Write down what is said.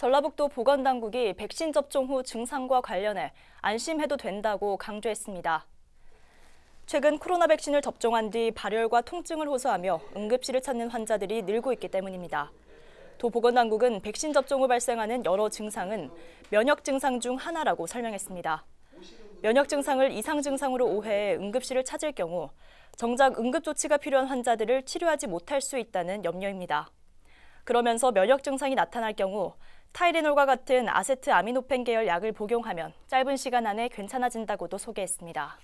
전라북도 보건당국이 백신 접종 후 증상과 관련해 안심해도 된다고 강조했습니다. 최근 코로나 백신을 접종한 뒤 발열과 통증을 호소하며 응급실을 찾는 환자들이 늘고 있기 때문입니다. 도 보건당국은 백신 접종 후 발생하는 여러 증상은 면역 증상 중 하나라고 설명했습니다. 면역 증상을 이상 증상으로 오해해 응급실을 찾을 경우 정작 응급 조치가 필요한 환자들을 치료하지 못할 수 있다는 염려입니다. 그러면서 면역 증상이 나타날 경우 타이레놀과 같은 아세트 아미노펜 계열 약을 복용하면 짧은 시간 안에 괜찮아진다고도 소개했습니다.